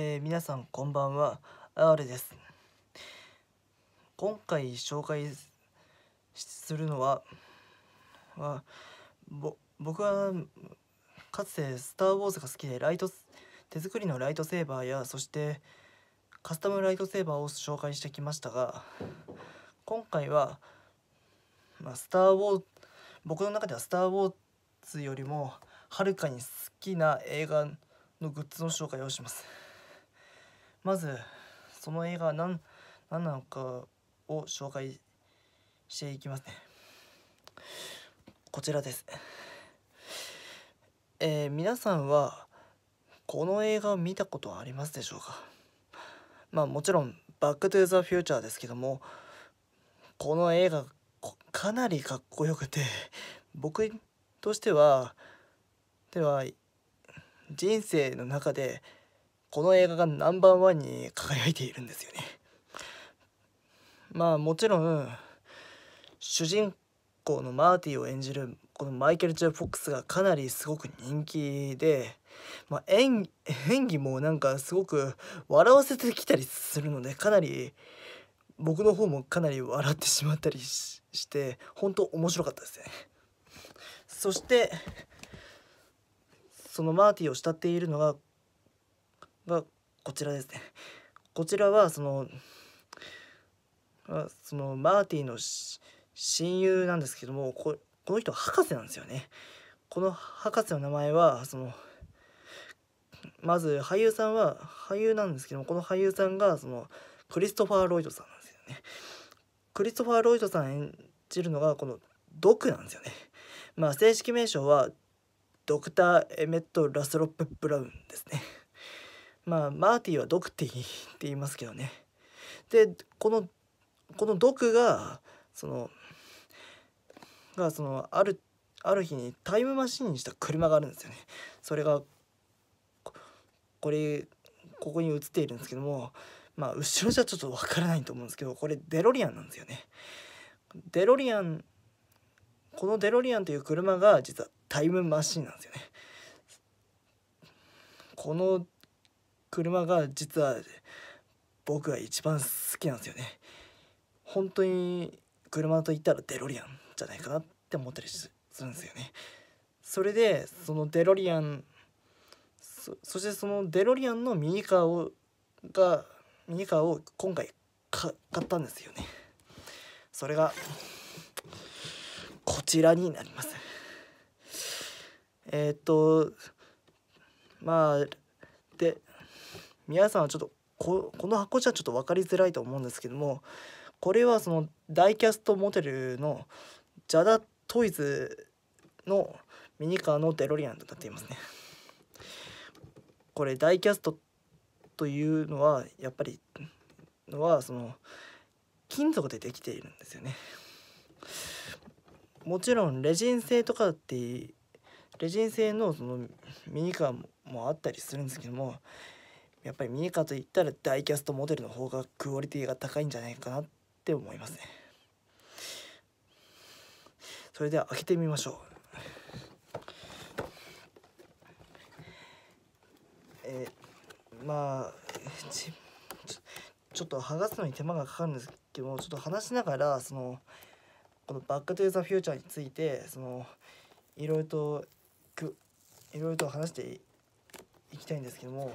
えー、皆さんこんばんは R です今回紹介するのはは僕はかつて「スター・ウォーズ」が好きでライト手作りのライトセーバーやそしてカスタムライトセーバーを紹介してきましたが今回は、まあ、スター・ウォー僕の中では「スター・ウォーズ」よりもはるかに好きな映画のグッズの紹介をします。まずその映画は何何なのかを紹介していきますねこちらですえー、皆さんはこの映画を見たことはありますでしょうかまあもちろん「バック・トゥ・ザ・フューチャー」ですけどもこの映画かなりかっこよくて僕としてはでは人生の中でこの映画がナンバーワンに輝いているんですよねまあもちろん主人公のマーティを演じるこのマイケル・ジェフォックスがかなりすごく人気で、まあ、演演技もなんかすごく笑わせてきたりするのでかなり僕の方もかなり笑ってしまったりして本当面白かったですね。そしてそのマーティを慕っているのがはこちらですねこちらはそのそのマーティーの親友なんですけどもここの人博士なんですよねこの博士の名前はそのまず俳優さんは俳優なんですけどもこの俳優さんがそのクリストファー・ロイドさんなんですよねクリストファー・ロイドさん演じるのがこの毒なんですよねまあ正式名称はドクター・エメット・ラスロップ・ブラウンですねまあマーティーは毒って言いますけどねでこのこの毒がそのがそのあるある日にタイムマシンにした車があるんですよねそれがこれここに映っているんですけどもまあ後ろじゃちょっとわからないと思うんですけどこれデロリアンなんですよねデロリアンこのデロリアンという車が実はタイムマシンなんですよねこの車が実は僕が一番好きなんですよね本当に車といったらデロリアンじゃないかなって思ったりするんですよねそれでそのデロリアンそしてそのデロリアンのミニカーをがミニカーを今回買ったんですよねそれがこちらになりますえー、っとまあで皆さんはちょっとここの箱じゃちょっと分かりづらいと思うんですけどもこれはそのダイキャストモデルのジャダトイズのミニカーのデロリアンとなっていますね。これダイキャストというのはやっぱりのはその金属でできているんですよね。もちろんレジン製とかってレジン製のそのミニカーもあったりするんですけどもやっぱりミニカーといったらダイキャストモデルの方がクオリティが高いんじゃないかなって思いますねそれでは開けてみましょうえまあちょっと剥がすのに手間がかかるんですけどもちょっと話しながらそのこの「バック・トゥ・ザ・フューチャー」についてそのいろいろとくいろいろと話していきたいんですけども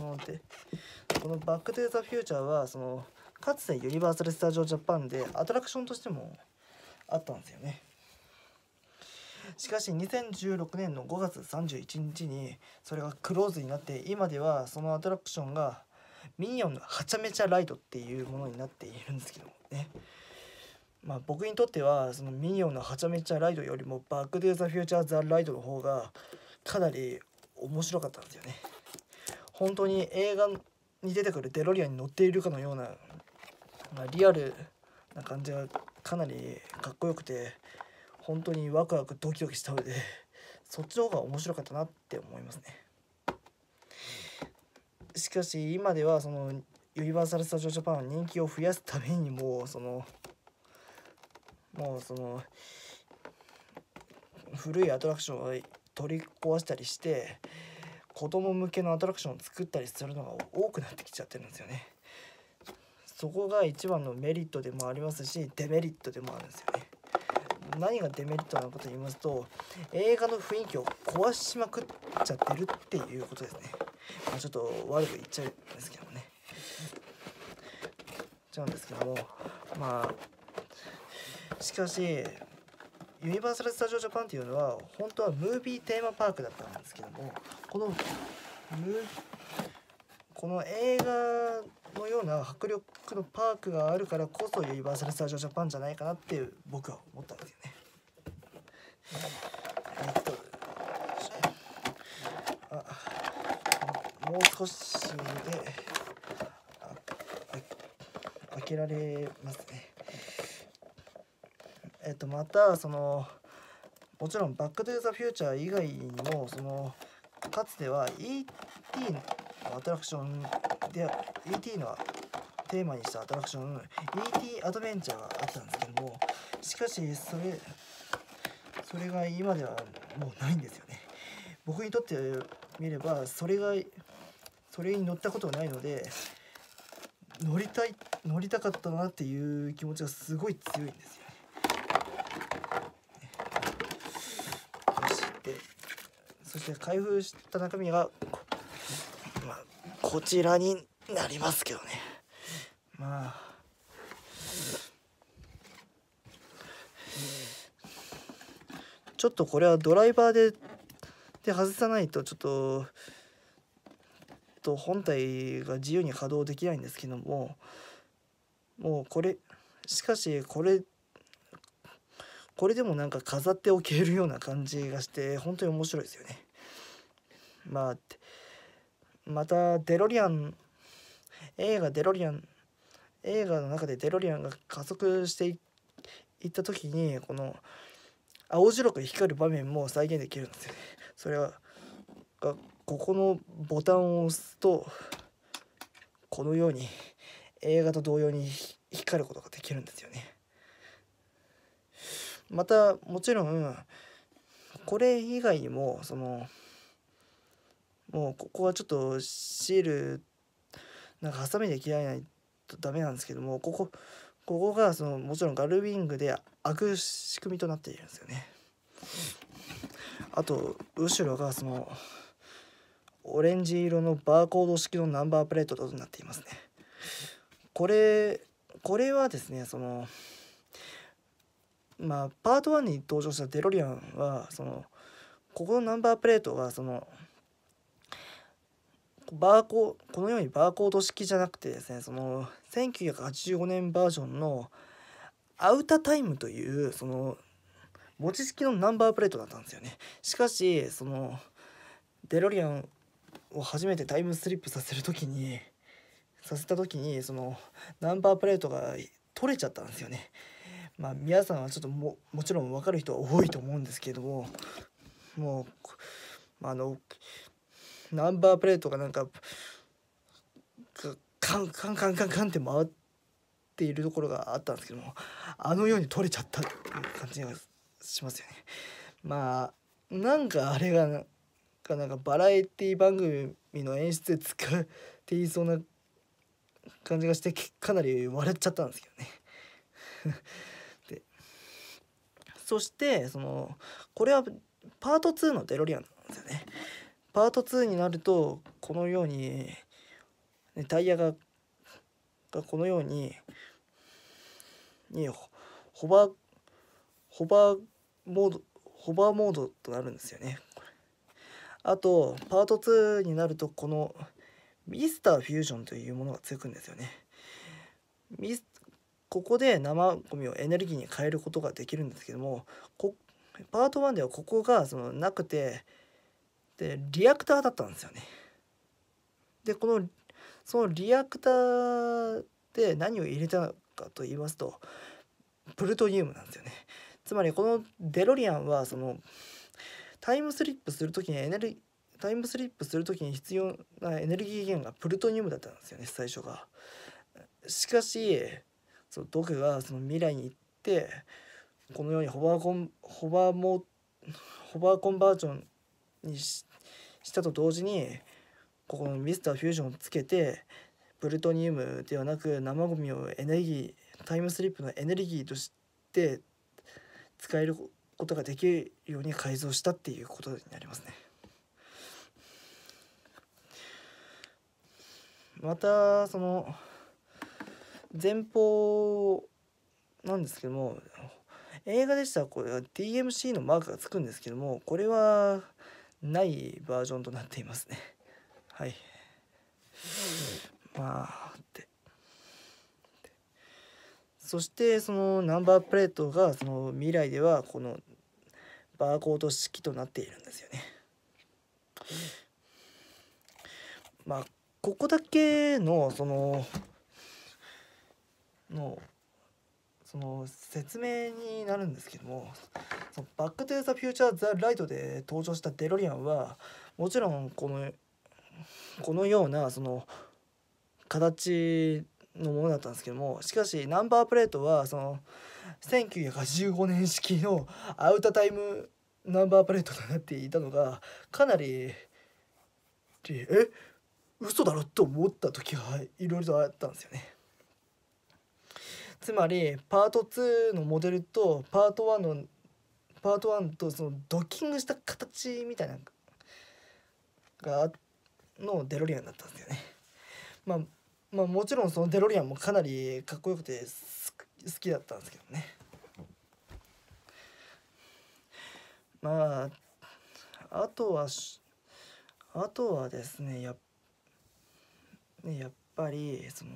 のでこの「バック・トゥ・ザ・フューチャーは」のかつてユニバーサル・スタジオ・ジャパンでアトラクションとしてもあったんですよね。しかし2016年の5月31日にそれがクローズになって今ではそのアトラクションがミニオンのはちゃめちゃライドっていうものになっているんですけどもね。まあ、僕にとってはそのミニオンのはちゃめちゃライドよりもバック・デュー・ザ・フューチャー・ザ・ライドの方がかなり面白かったんですよね。本当に映画に出てくるデロリアンに乗っているかのような、まあ、リアルな感じがかなりかっこよくて本当にワクワクドキドキした上でそっちの方が面白かったなって思いますね。しかし今ではそのユニバーサル・スタジオ・ジャパンの人気を増やすためにもそのもうその古いアトラクションを取り壊したりして子供向けのアトラクションを作ったりするのが多くなってきちゃってるんですよねそこが一番のメリットでもありますしデメリットでもあるんですよね何がデメリットなのかと言いますと映画の雰囲気を壊しまくっちゃってるっていうことですね、まあ、ちょっと悪く言っちゃうんですけどもねちゃうんですけどもまあしかしユニバーサル・スタジオ・ジャパンっていうのは本当はムービーテーマパークだったんですけどもこのこの映画のような迫力のパークがあるからこそユニバーサル・スタジオ・ジャパンじゃないかなって僕は思ったんですよね。えっとあもう少しで開けられますね。えっとまたそのもちろん「バック・トゥ・ザ・フューチャー」以外にもその「かつては ET のアトラクションで ET のテーマにしたアトラクション ET アドベンチャーがあったんですけどもしかしそれそれが今ではもうないんですよね僕にとってみればそれがそれに乗ったことはないので乗りたい乗りたかったなっていう気持ちがすごい強いんですよそして開封した中身がこ,、まあ、こちらになりますけどねまあちょっとこれはドライバーでで外さないとちょっとと本体が自由に稼働できないんですけどももうこれしかしこれこれでもなんか飾っておけるような感じがして本当に面白いですよね。まあまたデロリアン映画デロリアン映画の中でデロリアンが加速していった時にこの青白く光る場面も再現できるんですよね。それはがここのボタンを押すとこのように映画と同様に光ることができるんですよね。またもちろんこれ以外にもそのもうここはちょっとシールなんかハサミで切らないとダメなんですけどもここここがそのもちろんガルウィングで開く仕組みとなっているんですよね。あと後ろがそのオレンジ色のバーコード式のナンバープレートとなっていますね。これこれはですねそのまあ、パート1に登場したデロリアンはそのここのナンバープレートがそのバーコこのようにバーコード式じゃなくてですねその1985年バージョンのアウタータイムというその文字付きのナンバープレートだったんですよねしかしそのデロリアンを初めてタイムスリップさせる時にさせた時にそのナンバープレートが取れちゃったんですよねまあ、皆さんはちょっとももちろん分かる人は多いと思うんですけどももうあのナンバープレートがなんかカンカンカンカンカンって回っているところがあったんですけどもあのように取れちゃったっていう感じがしますよね。まあなんかあれがかなんかバラエティ番組の演出で使っていそうな感じがしてかなり笑っちゃったんですけどね そしてそのこれはパート2のデロリアンなんですよね。パート2になるとこのように、ね、タイヤががこのようににホバーホバーモードホバーモードとなるんですよね。あとパート2になるとこのミスターフュージョンというものがつくんですよね。ミスここで生ゴミをエネルギーに変えることができるんですけどもパート1ではここがそのなくてでリアクターだったんですよね。でこのそのリアクターで何を入れたかと言いますとプルトニウムなんですよね。つまりこのデロリアンはそのタイムスリップする時にエネルギータイムスリップする時に必要なエネルギー源がプルトニウムだったんですよね最初が。しかしその僕がその未来に行ってこのようにホバーコンホバーモホバーコンバージョンにしたと同時にここのミスターフュージョンをつけてプルトニウムではなく生ゴミをエネルギータイムスリップのエネルギーとして使えることができるように改造したっていうことになりますね。またその前方なんですけども映画でしたらこれは DMC のマークがつくんですけどもこれはないバージョンとなっていますねはいまあってそしてそのナンバープレートがその未来ではこのバーコード式となっているんですよねまあここだけのそののその説明になるんですけども「そのバック・トゥ・ザ・フューチャー・ザ・ライト」で登場したデロリアンはもちろんこのこのようなその形のものだったんですけどもしかしナンバープレートはその1985年式のアウタータイムナンバープレートとなっていたのがかなりえ嘘だろと思った時はいろいろとあったんですよね。つまりパート2のモデルとパート1のパート1とそのドッキングした形みたいながのデロリアンだったんですよね。まあ、まあ、もちろんそのデロリアンもかなりかっこよくて好きだったんですけどね。まああとはあとはですねややっぱりその。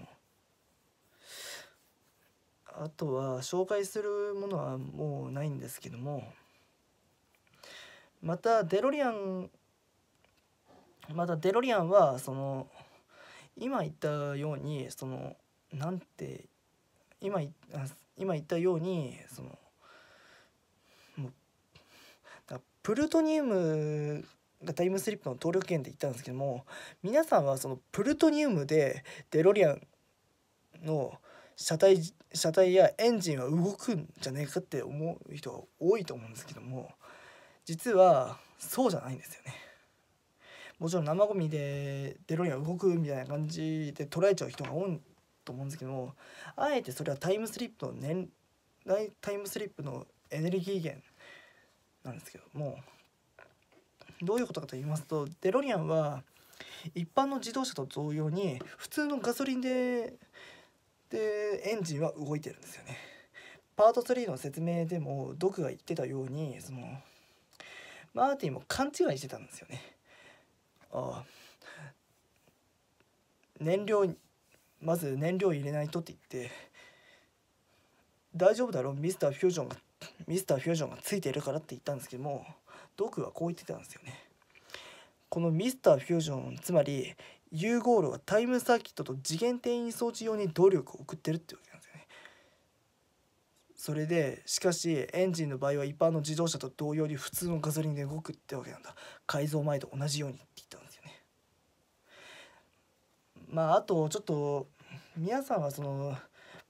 あとは紹介するものはもうないんですけどもまたデロリアンまたデロリアンはその今言ったようにそのなんて今今言ったようにそのプルトニウムがタイムスリップの登録源で言ったんですけども皆さんはそのプルトニウムでデロリアンの車体車体やエンジンは動くんじゃねえかって思う人が多いと思うんですけども実はそうじゃないんですよね。もちろん生ゴミでデロリアン動くみたいな感じで捉えちゃう人が多いと思うんですけどもあえてそれはタイムスリップの年代タイムスリップのエネルギー源なんですけどもどういうことかと言いますとデロリアンは一般の自動車と同様に普通のガソリンででエンジンは動いてるんですよねパート3の説明でもドクが言ってたようにそのマーティンも勘違いしてたんですよねああ燃料まず燃料入れないとって言って大丈夫だろミスターフュージョンがミスターフュージョンがついてるからって言ったんですけどもドクはこう言ってたんですよねこのミスターフュージョンつまり融合炉はタイムサーキットと次元転移装置用に動力を送ってるってわけなんですよね。それでしかしエンジンの場合は一般の自動車と同様に普通のガソリンで動くってわけなんだ改造前と同じようにって言ったんですよね。まああとちょっと皆さんはその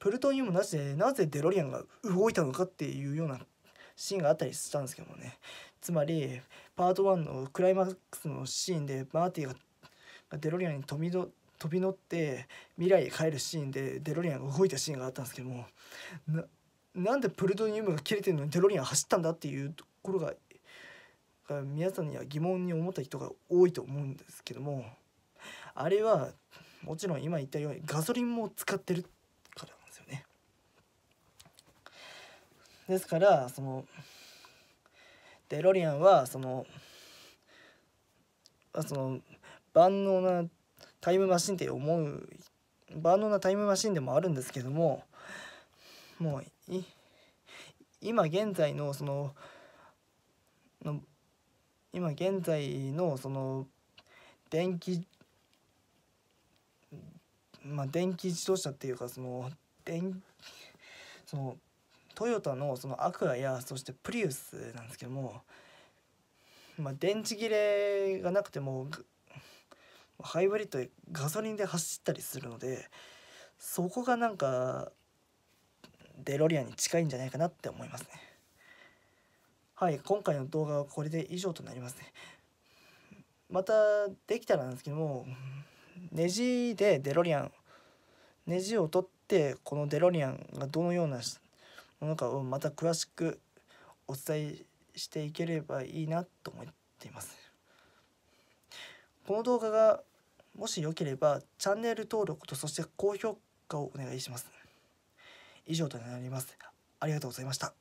プルトニウムなしでなぜデロリアンが動いたのかっていうようなシーンがあったりしたんですけどもねつまりパート1のクライマックスのシーンでマーティがデロリアンに飛びの飛び乗って未来へ帰るシーンでデロリアンが動いたシーンがあったんですけどもななんでプルトニウムが切れてるのにデロリアン走ったんだっていうところが皆さんには疑問に思った人が多いと思うんですけどもあれはもちろん今言ったようにガソリンも使ってるからなんですよね。ですからそのデロリアンはそのその万能なタイムマシンって思う万能なタイムマシンでもあるんですけどももう今現在のその今現在のその電気まあ電気自動車っていうかその電そのトヨタのそのアクアやそしてプリウスなんですけども、まあ、電池切れがなくてもハイブリッドガソリンで走ったりするのでそこがなんかデロリアンに近いんじゃないかなって思いますねはい今回の動画はこれで以上となりますねまたできたらなんですけどもネジでデロリアンネジを取ってこのデロリアンがどのようなものかをまた詳しくお伝えしていければいいなと思っていますこの動画がもしよければチャンネル登録とそして高評価をお願いします。以上となります。ありがとうございました。